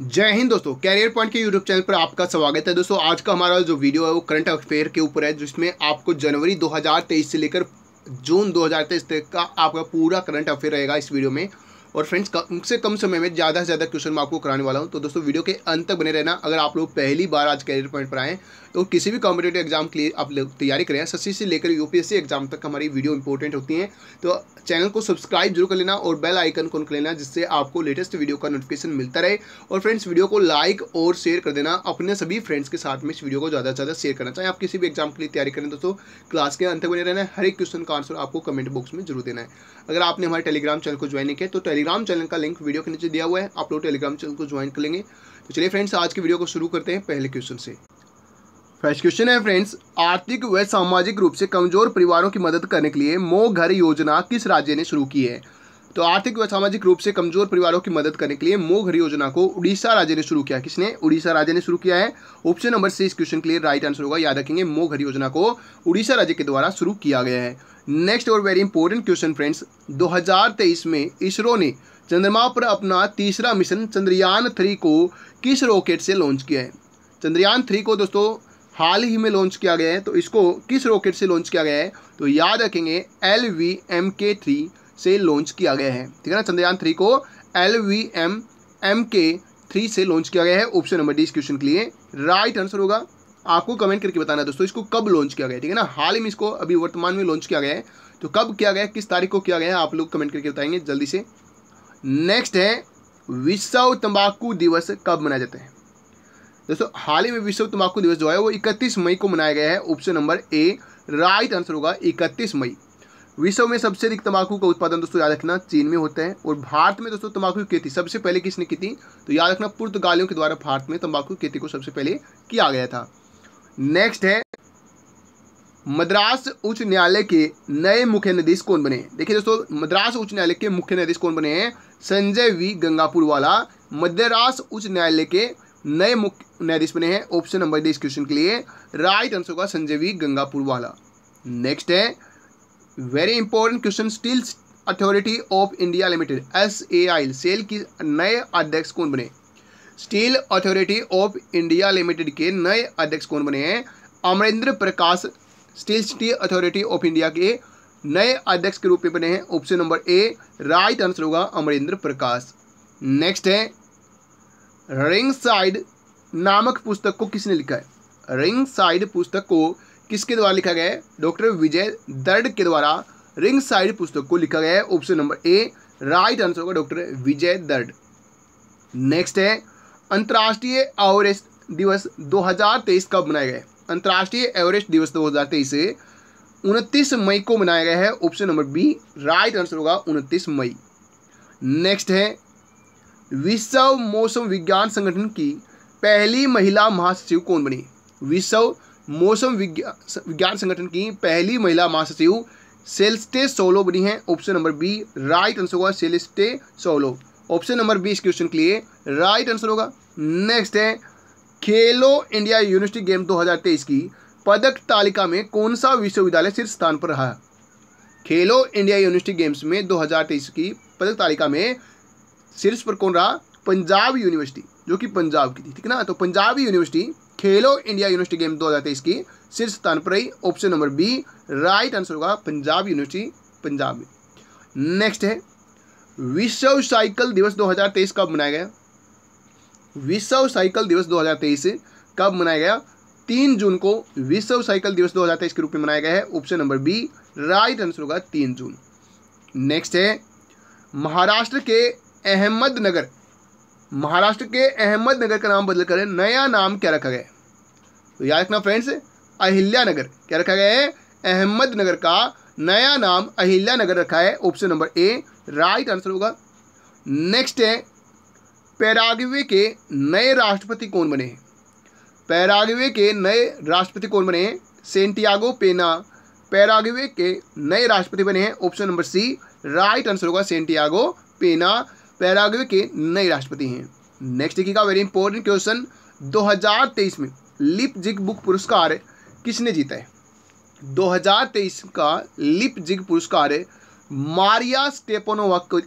जय हिंद दोस्तों career point के यूट्यूब चैनल पर आपका स्वागत है दोस्तों आज का हमारा जो वीडियो है वो करंट अफेयर के ऊपर है जिसमें आपको जनवरी 2023 से लेकर जून 2023 तक का आपका पूरा करंट अफेयर रहेगा इस वीडियो में और फ्रेंड्स कम से कम समय में ज़्यादा से ज़्यादा क्वेश्चन मैं आपको कराने वाला हूँ तो दोस्तों वीडियो के अंत तक बने रहना अगर आप लोग पहली बार आज कैरियर पॉइंट पर आए तो किसी भी कॉम्पिटेटिव एग्जाम के लिए आप लोग तैयारी करें सस्सी से लेकर यूपीएससी एग्जाम तक हमारी वीडियो इंपॉर्टेंट होती हैं तो चैनल को सब्सक्राइब जरूर कर लेना और बेल आइकन को कर लेना जिससे आपको लेटेस्ट वीडियो का नोटिफिकेशन मिलता रहे और फ्रेंड्स वीडियो को लाइक और शेयर कर देना अपने सभी फ्रेंड्स के साथ में इस वीडियो को ज़्यादा से ज़्यादा शेयर करना चाहें आप किसी भी एग्जाम के लिए तैयारी करें दोस्तों क्लास के अंत तक बने रहना है हर एक क्वेश्चन का आंसर आपको कमेंट बॉक्स में जरूर देना है अगर आपने हमारे टेलीग्राम चैनल को ज्वाइन नहीं किया तो टेलीग्राम टेलीग्राम चैनल का लिंक वीडियो के नीचे दिया हुआ है आप लोग टेलीग्राम चैनल को ज्वाइन कर लेंगे तो चलिए फ्रेंड्स आज की वीडियो को शुरू करते हैं पहले क्वेश्चन से फर्स्ट क्वेश्चन है फ्रेंड्स आर्थिक व सामाजिक रूप से कमजोर परिवारों की मदद करने के लिए मो घर योजना किस राज्य ने शुरू की है तो आर्थिक व सामाजिक रूप से कमजोर परिवारों की मदद करने के लिए मोघर योजना को उड़ीसा राज्य ने शुरू किया किसने उड़ीसा राज्य ने शुरू किया है ऑप्शन नंबर सी इस क्वेश्चन के लिए राइट आंसर होगा याद रखेंगे मोघर योजना को उड़ीसा राज्य के द्वारा शुरू किया गया है नेक्स्ट और वेरी इंपॉर्टेंट क्वेश्चन फ्रेंड्स दो में इसरो ने चंद्रमा पर अपना तीसरा मिशन चंद्रयान थ्री को किस रॉकेट से लॉन्च किया है चंद्रयान थ्री को दोस्तों हाल ही में लॉन्च किया गया है तो इसको किस रॉकेट से लॉन्च किया गया है तो याद रखेंगे एल वी एम के थ्री से लॉन्च किया गया है ठीक है ना चंद्रयान थ्री को एल वी एम एम के थ्री से लॉन्च किया गया है ऑप्शन नंबर डी इस क्वेश्चन के लिए राइट आंसर होगा आपको कमेंट करके बताना है दोस्तों इसको कब लॉन्च किया गया ठीक है ना हाल ही में इसको अभी वर्तमान में लॉन्च किया गया है तो कब किया गया किस तारीख को किया गया है आप लोग कमेंट करके बताएंगे जल्दी से नेक्स्ट है विश्व तंबाकू दिवस कब मनाया जाता है दोस्तों हाल ही में विश्व तंबाकू दिवस जो है वो इकतीस मई को मनाया गया है option number A right answer होगा इकतीस मई विश्व में सबसे अधिक तंबाकू का उत्पादन दोस्तों याद रखना चीन में होता है और भारत में दोस्तों तंबाकू की खेती सबसे पहले किसने की थी तो याद रखना पुर्तगालियों के द्वारा भारत में तंबाकू की खेती को सबसे पहले किया गया था नेक्स्ट है मद्रास उच्च न्यायालय के नए मुख्य न्यायाधीश कौन बने देखिए दोस्तों मद्रास उच्च न्यायालय के मुख्य न्यायाधीश कौन बने हैं संजय वी गंगापुर वाला मद्रास उच्च न्यायालय के नए मुख्य न्यायाधीश बने हैं ऑप्शन नंबर डी इस क्वेश्चन के लिए राइट आंसर होगा संजय वी गंगापुर वाला नेक्स्ट है very important question steel authority of India limited S A I SAIL की नए अध्यक्ष कौन बने steel authority of India limited के नए अध्यक्ष कौन बने हैं Amarendra Prakash steel steel authority of India के नए अध्यक्ष के रूप में बने हैं option number A right answer होगा अमरेंद्र प्रकाश नेक्स्ट है रिंग साइड नामक पुस्तक को किसने लिखा है रिंग साइड पुस्तक को किसके द्वारा लिखा गया है डॉक्टर विजय दर्ड के द्वारा रिंग साइड पुस्तक को लिखा गया है option number A right answer होगा डॉक्टर विजय दर्ड नेक्स्ट है अंतर्राष्ट्रीय एवरेस्ट दिवस 2023 कब मनाया गया है अंतर्राष्ट्रीय एवरेस्ट दिवस 2023 से उनतीस मई को मनाया गया है option number B right answer होगा उनतीस मई नेक्स्ट है विश्व मौसम विज्ञान संगठन की पहली महिला महासचिव कौन बनी विश्व मौसम विज्ञान संगठन की पहली महिला महासचिव सेल्स्टे सोलो बनी है option number B right answer होगा Celeste Saulo option number B इस क्वेश्चन के लिए राइट आंसर होगा नेक्स्ट है खेलो इंडिया यूनिवर्सिटी गेम 2023 की पदक तालिका में कौन सा विश्वविद्यालय शीर्ष स्थान पर रहा खेलो इंडिया यूनिवर्सिटी गेम्स में 2023 की पदक तालिका में शीर्ष पर कौन रहा पंजाब यूनिवर्सिटी जो कि पंजाब की थी ठीक है ना तो Punjab university Khelo India university game दो हजार की शीर्ष स्थान पर रही option number B right answer होगा पंजाब यूनिवर्सिटी पंजाब में नेक्स्ट है विश्व साइकिल दिवस 2023 कब मनाया गया विश्व साइकिल दिवस 2023 कब मनाया गया तीन जून को विश्व साइकिल दिवस 2023 के रूप में मनाया गया है option number B right answer होगा तीन जून नेक्स्ट है महाराष्ट्र के अहमदनगर महाराष्ट्र के अहमदनगर का नाम बदलकर नया नाम क्या रखा गया तो याद रखना फ्रेंड्स अहिल्या नगर क्या रखा गया है अहमदनगर का नया नाम अहिल्या नगर रखा है option number A right answer होगा नेक्स्ट है पैरागवे के नए राष्ट्रपति कौन बने हैं पैरागवे के नए राष्ट्रपति कौन बने हैं सेंटियागो पेना पैरागवे के नए राष्ट्रपति बने हैं option number C right answer होगा सेंटियागो पेना पैराग्वे के नए राष्ट्रपति हैं नेक्स्ट देखिएगा वेरी इंपॉर्टेंट क्वेश्चन 2023 में लिप जिग बुक पुरस्कार किसने जीता है 2023 का लिप जिग पुरस्कार मारिया स्टेपानोवा को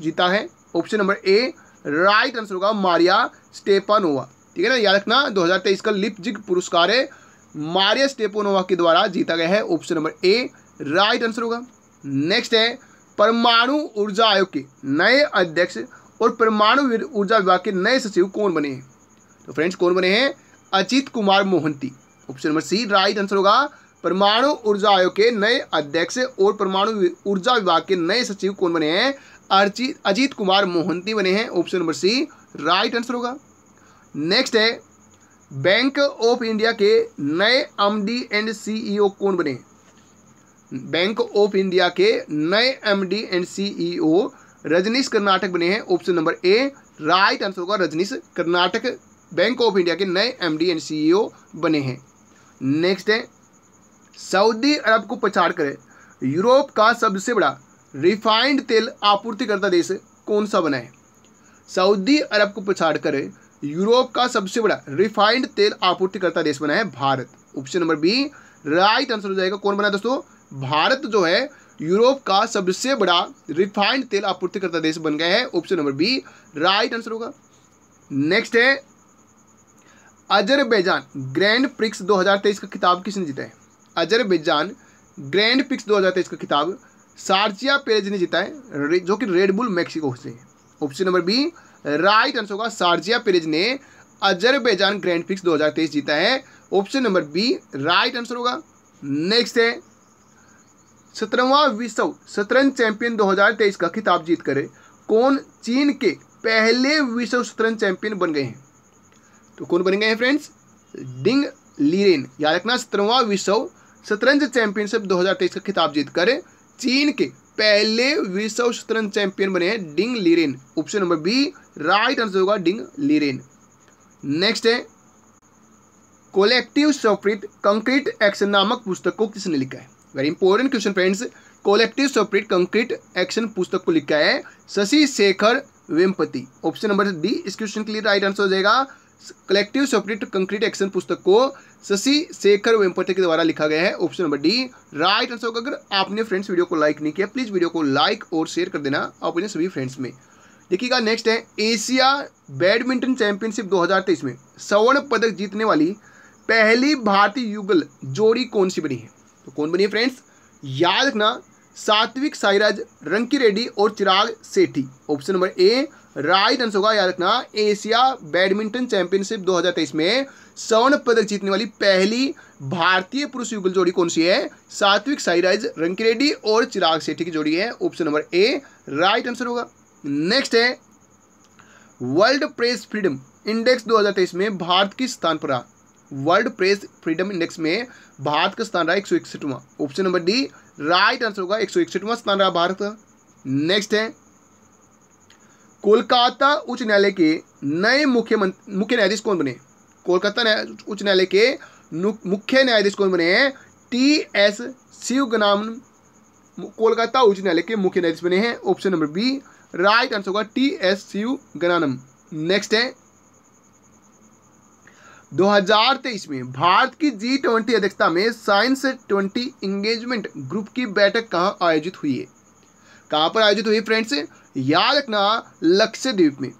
जीता है option number A right answer होगा मारिया स्टेपानोवा ठीक है ना याद रखना 2023 का लिप जिग पुरस्कार मारिया स्टेपानोवा के द्वारा जीता गया है option number A right answer होगा नेक्स्ट है परमाणु ऊर्जा आयोग के नए अध्यक्ष और परमाणु ऊर्जा विभाग के नए सचिव कौन बने हैं तो फ्रेंड्स कौन बने हैं Ajit Kumar Mohanty option number C right answer होगा परमाणु ऊर्जा आयोग के नए अध्यक्ष और परमाणु ऊर्जा विभाग के नए सचिव कौन बने हैं अजीत अजीत कुमार मोहंती बने हैं option number C right answer होगा नेक्स्ट है बैंक ऑफ इंडिया के नए एमडी एंड सीईओ कौन बने हैं बैंक ऑफ इंडिया के नए MD and CEO Rajneesh Karnatak बने हैं option number A right answer होगा Rajneesh Karnatak bank of India के नए एमडी एंड सीईओ बने हैं नेक्स्ट है सऊदी अरब को पछाड़ करें यूरोप का सबसे बड़ा रिफाइंड तेल आपूर्तिकर्ता देश कौन सा बना है सऊदी अरब को पछाड़ करें यूरोप का सबसे बड़ा रिफाइंड तेल आपूर्तिकर्ता देश बना है Bharat option number B right answer हो जाएगा कौन बना दोस्तों भारत जो है यूरोप का सबसे बड़ा रिफाइंड तेल आपूर्तिकर्ता देश बन गया है option number B right answer होगा नेक्स्ट है अजरबैजान ग्रैंड प्रिक्स 2023 का खिताब किसने जीता है अजरबैजान ग्रैंड प्रिक्स 2023 का खिताब सार्जिया पेरेज ने जीता है जो कि रेडबुल मैक्सिको से option number B right answer होगा सार्जिया पेरेज ने अजरबैजान ग्रैंड प्रिक्स 2023 जीता है option number B right answer होगा नेक्स्ट है सत्रहवा विश्व शतरंज चैंपियन 2023 का खिताब जीत कर कौन चीन के पहले विश्व शतरंज चैंपियन बन गए हैं तो कौन बन गए हैं फ्रेंड्स डिंग लीरेन याद रखना सत्रहवा विश्व शतरंज चैंपियनशिप 2023 का खिताब जीत कर चीन के पहले विश्व शतरंज चैंपियन बने हैं Ding Liren option number B right answer होगा डिंग लीरेन नेक्स्ट है कोलेक्टिव सॉफ्रिट कंक्रीट एक्शन नामक पुस्तक को किसने लिखा है very important question friends collective separate concrete action पुस्तक को लिखा है Shashi Shekhar Vempati option number D इस क्वेश्चन के लिए राइट आंसर हो जाएगा कलेक्टिव सेपरेट कंक्रीट एक्शन पुस्तक को शशि शेखर वेम्पति के द्वारा लिखा गया है option number D right answer होगा अगर आपने फ्रेंड्स वीडियो को लाइक नहीं किया प्लीज़ वीडियो को लाइक और शेयर कर देना अपने सभी फ्रेंड्स में देखिएगा नेक्स्ट है एशिया बैडमिंटन चैंपियनशिप 2023 में स्वर्ण पदक जीतने वाली पहली भारतीय युगल जोड़ी कौन सी बनी है तो कौन बनी है फ्रेंड्स याद रखना सात्विक साईराज रंकी रेड्डी और Chirag Shetty option number A right answer होगा याद रखना एशिया बैडमिंटन चैंपियनशिप 2023 में स्वर्ण पदक जीतने वाली पहली भारतीय पुरुष युगल जोड़ी कौन सी है सात्विक साईराज रंकी रेड्डी और चिराग सेठी की जोड़ी है option number A right answer होगा नेक्स्ट है वर्ल्ड प्रेस फ्रीडम इंडेक्स 2023 में भारत किस स्थान पर रहा वर्ल्ड प्रेस फ्रीडम इंडेक्स में भारत का स्थान रहा एक सौ इकसठवां option number D right answer होगा एक सौ इकसठवां स्थान रहा भारत का नेक्स्ट है कोलकाता उच्च न्यायालय के नए मुख्यमंत्री मुख्य न्यायाधीश कौन बने कोलकाता उच्च न्यायालय के मुख्य न्यायाधीश कौन बने टी एस शिवगनाम कोलकाता उच्च न्यायालय के मुख्य न्यायाधीश बने हैं option number B right answer होगा T S Siva Gnanam next है 2023 में भारत की जी ट्वेंटी अध्यक्षता में साइंस ट्वेंटी इंगेजमेंट ग्रुप की बैठक कहाँ आयोजित हुई है कहाँ पर आयोजित हुई फ्रेंड्स याद रखना लक्षद्वीप में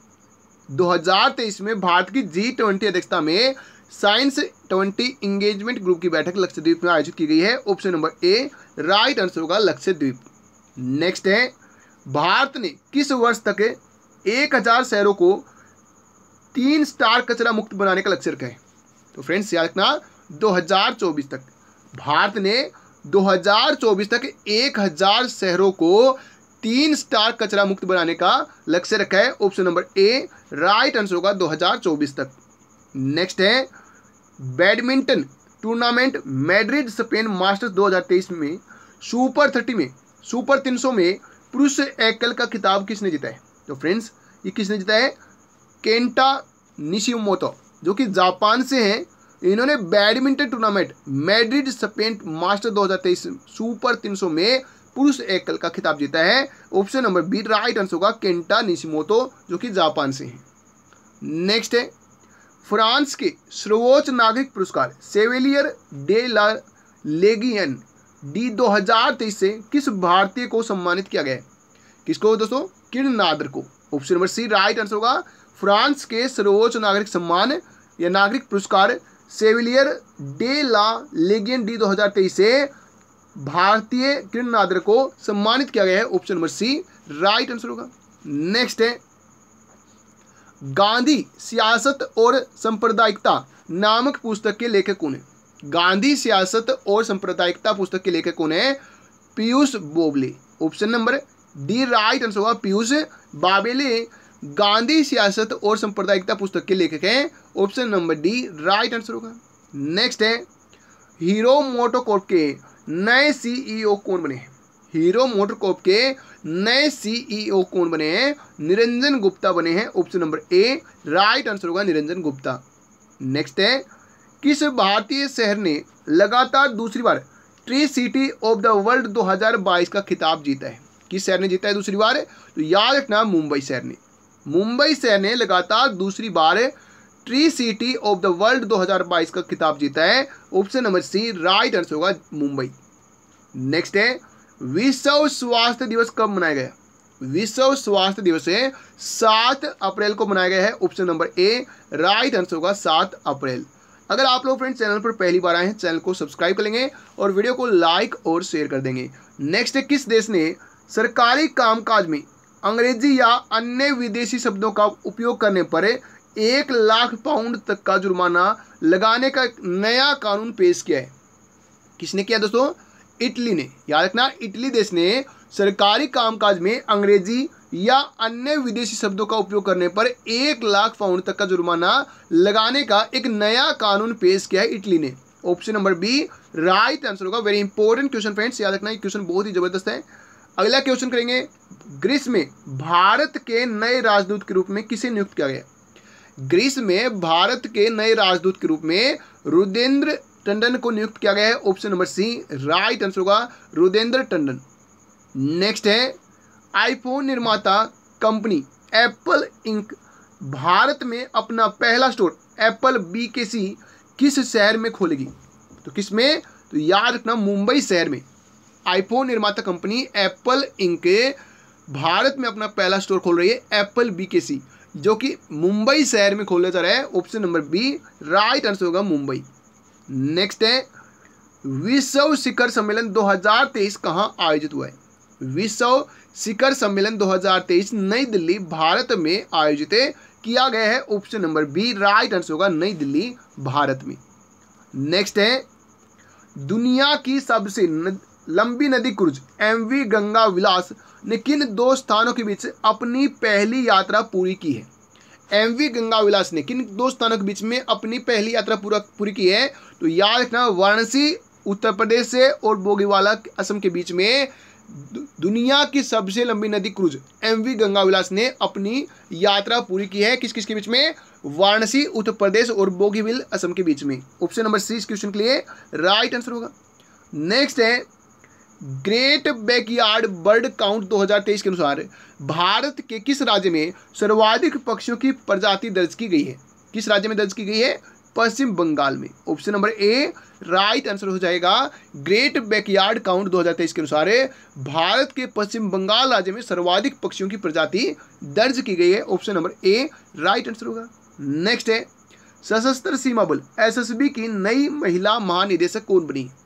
2023 में भारत की जी ट्वेंटी अध्यक्षता में साइंस ट्वेंटी इंगेजमेंट ग्रुप की बैठक लक्षद्वीप में आयोजित की गई है option number A right answer होगा लक्षद्वीप नेक्स्ट है भारत ने किस वर्ष तक एक हजार शहरों को तीन स्टार कचरा मुक्त बनाने का लक्ष्य रखा है तो फ्रेंड्स याद रखना 2024 तक भारत ने 2024 तक 1000 शहरों को तीन स्टार कचरा मुक्त बनाने का लक्ष्य रखा है option number A right answer होगा 2024 तक नेक्स्ट है badminton tournament Madrid Spain masters 2023 में सुपर 30 में सुपर 300 में पुरुष एकल का खिताब किसने जीता है तो फ्रेंड्स ये किसने जीता है केंटा निशिमोतो जो कि जापान से हैं इन्होंने badminton tournament Madrid Spain master 2023 super 300 में पुरुष एकल का खिताब जीता है option number B right answer होगा केंटा निशिमोतो जो कि जापान से हैं नेक्स्ट है फ्रांस के सर्वोच्च नागरिक पुरस्कार सेवेलियर डे ला लेगियन डी 2023 से किस भारतीय को सम्मानित किया गया है किसको दोस्तों किरण नादर को option number C right answer होगा फ्रांस के सर्वोच्च नागरिक सम्मान या नागरिक पुरस्कार सेविलियर डे ला लेगियन डी 2023 से भारतीय किरण नादर को सम्मानित किया गया है option number C right answer होगा नेक्स्ट है गांधी सियासत और सांप्रदायिकता नामक पुस्तक के लेखक कौन है गांधी सियासत और सांप्रदायिकता पुस्तक के लेखक कौन है Piyush Babele option number D right answer होगा पीयूष बाबेले गांधी सियासत और सांप्रदायिकता पुस्तक के लेखक हैं option number D right answer होगा नेक्स्ट है हीरो मोटोकॉप के नए सीईओ e कौन बने हैं हीरो मोटोकॉप के नए सीईओ e कौन बने हैं निरंजन गुप्ता बने हैं option number A right answer होगा निरंजन गुप्ता नेक्स्ट है किस भारतीय शहर ने लगातार दूसरी बार tree city of the world 2022 का खिताब जीता है किस शहर ने जीता है दूसरी बार तो याद रखना मुंबई शहर ने मुंबई से ने लगातार दूसरी बार tree city of the world 2022 का खिताब जीता है option number C right answer होगा मुंबई नेक्स्ट है विश्व स्वास्थ्य दिवस कब मनाया गया विश्व स्वास्थ्य दिवस है सात अप्रैल को मनाया गया है option number A right answer होगा सात अप्रैल अगर आप लोग फ्रेंड्स चैनल पर पहली बार आए हैं चैनल को सब्सक्राइब कर लेंगे और वीडियो को लाइक और शेयर कर देंगे नेक्स्ट किस देश ने सरकारी कामकाज में अंग्रेजी या अन्य विदेशी शब्दों का उपयोग करने पर एक लाख पाउंड तक का जुर्माना लगाने का नया कानून पेश किया है किसने किया दोस्तों इटली ने याद रखना इटली देश ने सरकारी कामकाज में अंग्रेजी या अन्य विदेशी शब्दों का उपयोग करने पर एक लाख पाउंड तक का जुर्माना लगाने का एक नया कानून पेश किया है इटली ने option number B right answer होगा वेरी इंपॉर्टेंट क्वेश्चन फ्रेंड्स याद रखना ये क्वेश्चन बहुत ही जबरदस्त है अगला क्वेश्चन करेंगे ग्रीस में भारत के नए राजदूत के रूप में किसे नियुक्त किया गया ग्रीस में भारत के नए राजदूत के रूप में रुदेंद्र टंडन को नियुक्त किया गया है option number C right answer होगा रुदेंद्र टंडन नेक्स्ट है आईफोन निर्माता कंपनी एप्पल इंक भारत में अपना पहला स्टोर एप्पल बी के सी किस शहर में खोलेगी तो किस में तो याद रखना मुंबई शहर में आईफोन निर्माता कंपनी एप्पल इंक भारत में अपना पहला स्टोर खोल रही है एप्पल बीकेसी जो कि मुंबई शहर में खोलने जा रहा है option number B right answer होगा मुंबई नेक्स्ट है विश्व शिखर सम्मेलन 2023 कहाँ आयोजित हुआ है विश्व शिखर सम्मेलन 2023 नई दिल्ली भारत में आयोजित किया गया है option number B right answer होगा नई दिल्ली भारत में नेक्स्ट है दुनिया की सबसे लंबी नदी क्रूज वी गंगा विलास ने किन दो स्थानों के बीच अपनी पहली यात्रा पूरी की है एम वी गंगा विलास ने किन दो स्थानों के बीच में अपनी पहली यात्रा पूरा पूरी की है तो याद रखना वाराणसी उत्तर प्रदेश से और बोगीवाला असम के बीच में दुनिया की सबसे लंबी नदी क्रूज वी गंगा विलास ने अपनी यात्रा पूरी की है किस किस के बीच में वाराणसी उत्तर प्रदेश और बोगीविल असम के बीच में ऑप्शन नंबर सी इस क्वेश्चन के लिए राइट आंसर होगा नेक्स्ट है ग्रेट बैकयार्ड बर्ड काउंट 2023 के अनुसार भारत के किस राज्य में सर्वाधिक पक्षियों की प्रजाति दर्ज की गई है किस राज्य में दर्ज की गई है पश्चिम बंगाल में option number A right answer हो जाएगा ग्रेट बैकयार्ड काउंट 2023 के अनुसार भारत के पश्चिम बंगाल राज्य में सर्वाधिक पक्षियों की प्रजाति दर्ज की गई है option number A right answer होगा नेक्स्ट है सशस्त्र सीमा बल एसएसबी की नई महिला महानिदेशक कौन बनी है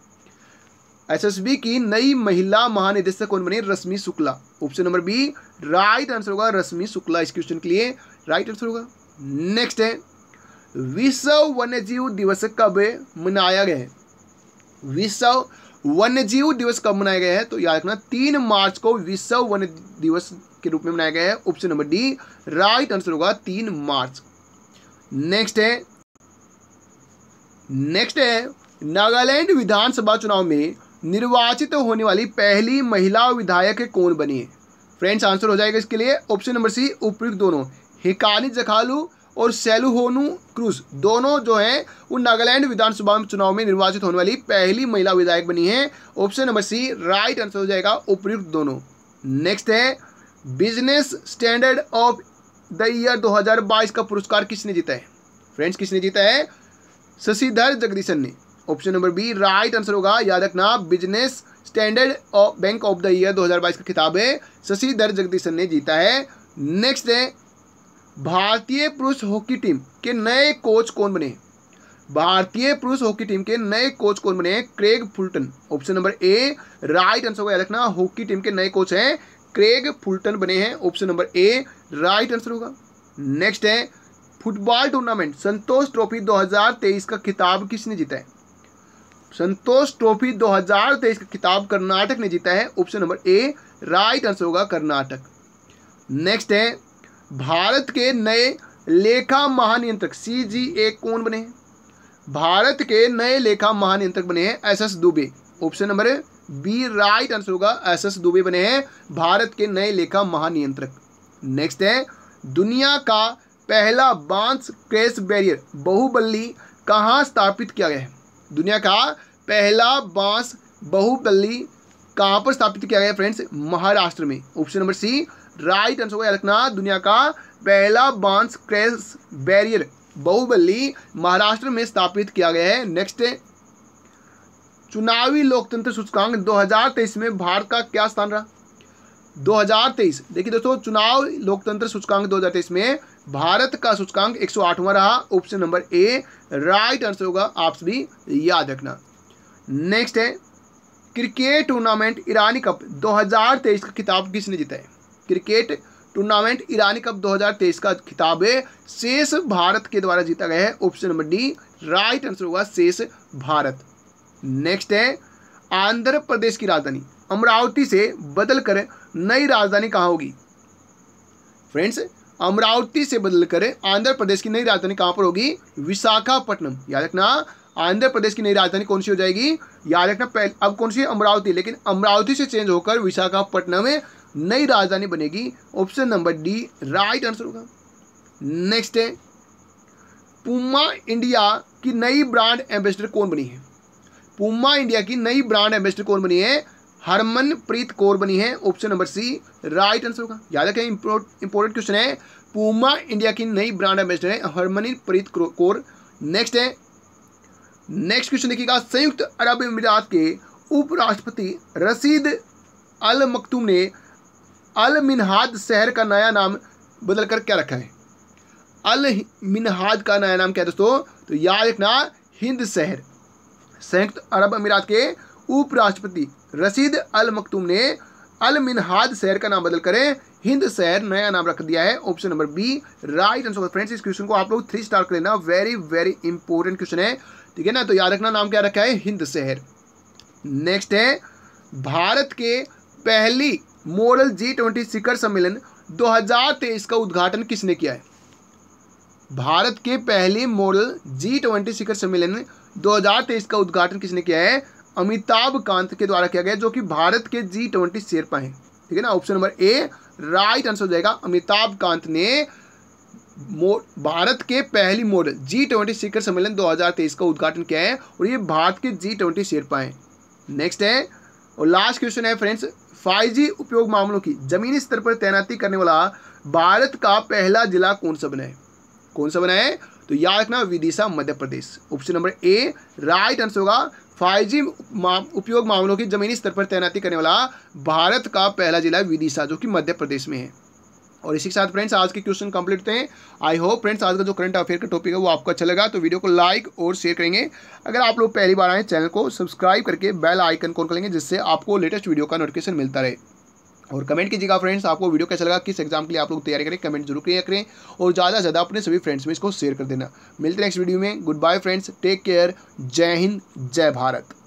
एसएसबी की नई महिला महानिदेशक कौन बनी Rashmi Shukla option number B right answer होगा रश्मि शुक्ला इस क्वेश्चन के लिए राइट आंसर होगा नेक्स्ट है विश्व वन्यजीव दिवस कब मनाया गया है विश्व वन्यजीव दिवस कब मनाया गया है तो याद रखना तीन मार्च को विश्व वन्य दिवस के रूप में मनाया गया है option number D right answer होगा तीन मार्च नेक्स्ट है नेक्स्ट है नागालैंड विधानसभा चुनाव में निर्वाचित होने वाली पहली महिला विधायक कौन बनी है फ्रेंड्स आंसर हो जाएगा इसके लिए ऑप्शन नंबर सी उपयुक्त दोनों हिकानी जखालू और सेलुहोनू क्रूज दोनों जो हैं वो नागालैंड विधानसभा चुनाव में निर्वाचित होने वाली पहली महिला विधायक बनी है option number C right answer हो जाएगा उपयुक्त दोनों नेक्स्ट है Business Standard of the year 2022 का पुरस्कार किसने जीता है फ्रेंड्स किसने जीता है शशिधर जगदीशन ने option number B right answer होगा याद रखना Business Standard bank of the year 2022 की किताब है शशिधर जगदीशन ने जीता है नेक्स्ट है भारतीय पुरुष हॉकी टीम के नए कोच कौन बने भारतीय पुरुष हॉकी टीम के नए कोच कौन बने Craig Fulton option number A right answer होगा याद रखना हॉकी टीम के नए कोच हैं क्रेग फुलटन बने हैं option number A right answer होगा नेक्स्ट है फुटबॉल टूर्नामेंट संतोष ट्रॉफी 2023 का खिताब किसने जीता है संतोष ट्रॉफी 2023 का खिताब कर्नाटक ने जीता है option number A right answer होगा कर्नाटक नेक्स्ट है भारत के नए लेखा महानियंत्रक सी जी ए कौन बने हैं भारत के नए लेखा महानियंत्रक बने हैं S S Dubey option number B right answer होगा एस एस दुबे बने हैं भारत के नए लेखा महानियंत्रक नेक्स्ट है दुनिया का पहला बांस क्रेस बैरियर बहुबल्ली कहाँ स्थापित किया गया है दुनिया का पहला बांस बहुबली कहां पर स्थापित किया गया फ्रेंड्स महाराष्ट्र में option number C right answer को याद रखना दुनिया का पहला बांस क्रेस बैरियर बहुबली महाराष्ट्र में स्थापित किया गया है नेक्स्ट चुनावी लोकतंत्र सूचकांक 2023 में भारत का क्या स्थान रहा 2023 देखिए दोस्तों चुनाव लोकतंत्र सूचकांक 2023 में भारत का सूचकांक एक रहा option number A right answer होगा आप सभी याद रखना नेक्स्ट है क्रिकेट टूर्नामेंट ईरानी कप 2023 का खिताब किसने जीता है क्रिकेट टूर्नामेंट ईरानी कप 2023 का खिताब है शेष भारत के द्वारा जीता गया है option number D right answer होगा शेष भारत नेक्स्ट है आंध्र प्रदेश की राजधानी अमरावती से बदलकर नई राजधानी कहाँ होगी फ्रेंड्स अमरावती से बदल कर आंध्र प्रदेश की नई राजधानी कहां पर होगी विशाखापट्टनम याद रखना आंध्र प्रदेश की नई राजधानी कौन सी हो जाएगी याद रखना पहले अब कौन सी अमरावती लेकिन अमरावती से चेंज होकर विशाखापट्टनम में नई राजधानी बनेगी option number D right answer होगा नेक्स्ट है पुमा इंडिया की नई ब्रांड एम्बेसडर कौन बनी है पुमा इंडिया की नई ब्रांड एम्बेसडर कौन बनी है हरमनप्रीत कौर बनी है option number C right answer होगा याद रखें इंपोर्टेंट क्वेश्चन है पूमा इंडिया की नई ब्रांड एम्बेसडर है हरमनप्रीत कौर नेक्स्ट है नेक्स्ट क्वेश्चन देखिएगा संयुक्त अरब अमीरात के उपराष्ट्रपति रसीद अल मकतूम ने अल मिनहाद शहर का नया नाम बदलकर क्या रखा है अल मिनहाद का नया नाम क्या है दोस्तों तो याद रखना हिंद शहर संयुक्त अरब अमीरात के उपराष्ट्रपति रसीद अल मकतूम ने अल मिनहाद शहर का नाम बदल करें हिंद शहर नया नाम रख दिया है option number B right answer friends इस क्वेश्चन को आप लोग थ्री स्टार कर लेना वेरी वेरी इंपॉर्टेंट क्वेश्चन है ठीक है ना तो याद रखना नाम क्या रखा है हिंद शहर नेक्स्ट है भारत के पहली मॉडल जी ट्वेंटी शिखर सम्मेलन 2023 का उद्घाटन किसने किया है भारत के पहले मॉडल जी ट्वेंटी शिखर सम्मेलन 2023 का उद्घाटन किसने किया है अमिताभ कांत के द्वारा किया गया जो कि भारत के जी ट्वेंटी शेरपा हैं ठीक है ना option number A right answer हो जाएगा अमिताभ कांत ने भारत के पहली मॉडल जी ट्वेंटी शिखर सम्मेलन 2023 का उद्घाटन किया है और ये भारत के जी ट्वेंटी शेरपा हैं नेक्स्ट है और लास्ट क्वेश्चन है फ्रेंड्स फाइव उपयोग मामलों की जमीनी स्तर पर तैनाती करने वाला भारत का पहला जिला कौन सा बना है कौन सा बना है तो याद रखना Vidisha Madhya Pradesh option number A right answer five G जी उपयोग मामलों की जमीनी स्तर पर तैनाती करने वाला भारत का पहला जिला विदिशा जो कि मध्य प्रदेश में है और इसी के साथ फ्रेंड्स आज के क्वेश्चन कंप्लीट हैं आई होप फ्रेंड्स आज का जो करंट अफेयर का टॉपिक है वो आपको अच्छा लगा तो वीडियो को लाइक और शेयर करेंगे अगर आप लोग पहली बार आए चैनल को सब्सक्राइब करके बेल आइकन कॉल करेंगे जिससे आपको लेटेस्ट वीडियो का नोटिफिकेशन मिलता रहे और कमेंट कीजिएगा फ्रेंड्स आपको वीडियो कैसा लगा किस एग्जाम के लिए आप लोग तैयारी करें कमेंट जरूर किया करें और ज़्यादा से ज़्यादा अपने सभी फ्रेंड्स में इसको शेयर कर देना मिलते हैं नेक्स्ट वीडियो में good bye friends take care जय हिंद जय भारत